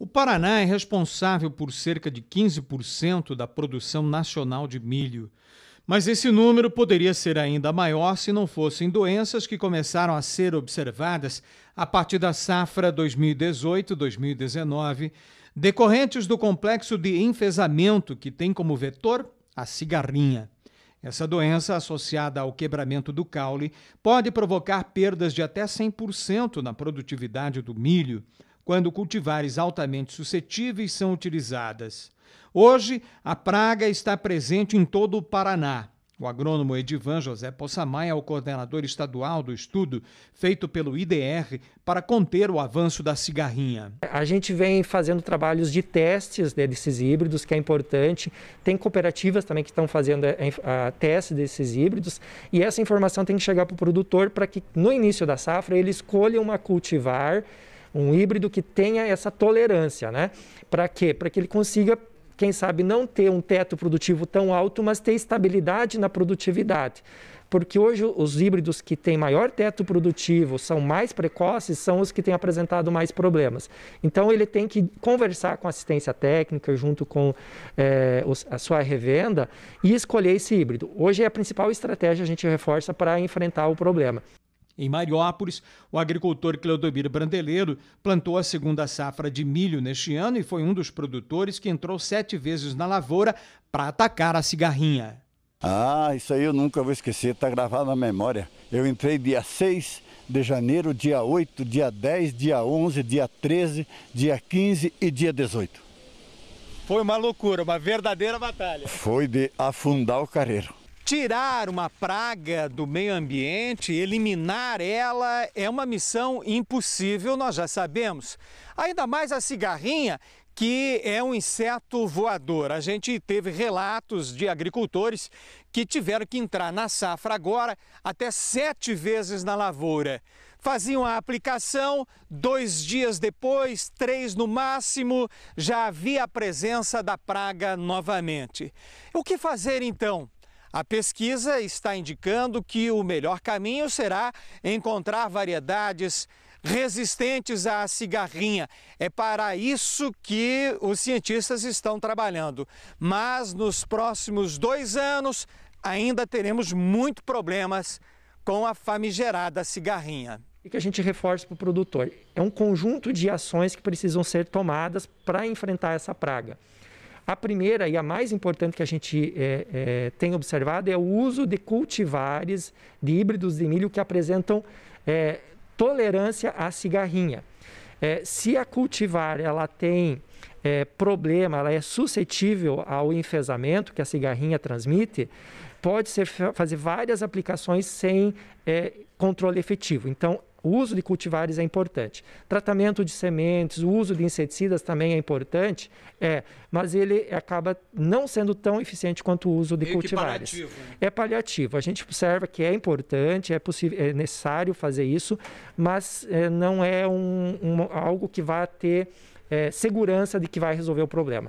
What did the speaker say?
O Paraná é responsável por cerca de 15% da produção nacional de milho. Mas esse número poderia ser ainda maior se não fossem doenças que começaram a ser observadas a partir da safra 2018-2019, decorrentes do complexo de enfesamento que tem como vetor a cigarrinha. Essa doença, associada ao quebramento do caule, pode provocar perdas de até 100% na produtividade do milho quando cultivares altamente suscetíveis são utilizadas. Hoje, a praga está presente em todo o Paraná. O agrônomo Edivan José Poçamay é o coordenador estadual do estudo feito pelo IDR para conter o avanço da cigarrinha. A gente vem fazendo trabalhos de testes né, desses híbridos, que é importante. Tem cooperativas também que estão fazendo a, eh, a ah, desses híbridos. E essa informação tem que chegar para o produtor para que, no início da safra, ele escolha uma cultivar um híbrido que tenha essa tolerância, né? Para quê? Para que ele consiga quem sabe não ter um teto produtivo tão alto, mas ter estabilidade na produtividade. Porque hoje os híbridos que têm maior teto produtivo, são mais precoces, são os que têm apresentado mais problemas. Então ele tem que conversar com a assistência técnica, junto com é, a sua revenda, e escolher esse híbrido. Hoje é a principal estratégia a gente reforça para enfrentar o problema. Em Mariópolis, o agricultor Cleodobir Brandeleiro plantou a segunda safra de milho neste ano e foi um dos produtores que entrou sete vezes na lavoura para atacar a cigarrinha. Ah, isso aí eu nunca vou esquecer, está gravado na memória. Eu entrei dia 6 de janeiro, dia 8, dia 10, dia 11, dia 13, dia 15 e dia 18. Foi uma loucura, uma verdadeira batalha. Foi de afundar o carreiro tirar uma praga do meio ambiente, eliminar ela, é uma missão impossível, nós já sabemos. Ainda mais a cigarrinha, que é um inseto voador. A gente teve relatos de agricultores que tiveram que entrar na safra agora até sete vezes na lavoura. Faziam a aplicação, dois dias depois, três no máximo, já havia a presença da praga novamente. O que fazer então? A pesquisa está indicando que o melhor caminho será encontrar variedades resistentes à cigarrinha. É para isso que os cientistas estão trabalhando. Mas nos próximos dois anos ainda teremos muito problemas com a famigerada cigarrinha. E que a gente reforce para o produtor. É um conjunto de ações que precisam ser tomadas para enfrentar essa praga. A primeira e a mais importante que a gente é, é, tem observado é o uso de cultivares de híbridos de milho que apresentam é, tolerância à cigarrinha. É, se a cultivar ela tem é, problema, ela é suscetível ao enfesamento que a cigarrinha transmite, pode ser fazer várias aplicações sem é, controle efetivo. Então, o uso de cultivares é importante. Tratamento de sementes, o uso de inseticidas também é importante, é, mas ele acaba não sendo tão eficiente quanto o uso de Meio cultivares. Paliativo, né? É paliativo. A gente observa que é importante, é possível, é necessário fazer isso, mas é, não é um, um, algo que vá ter é, segurança de que vai resolver o problema.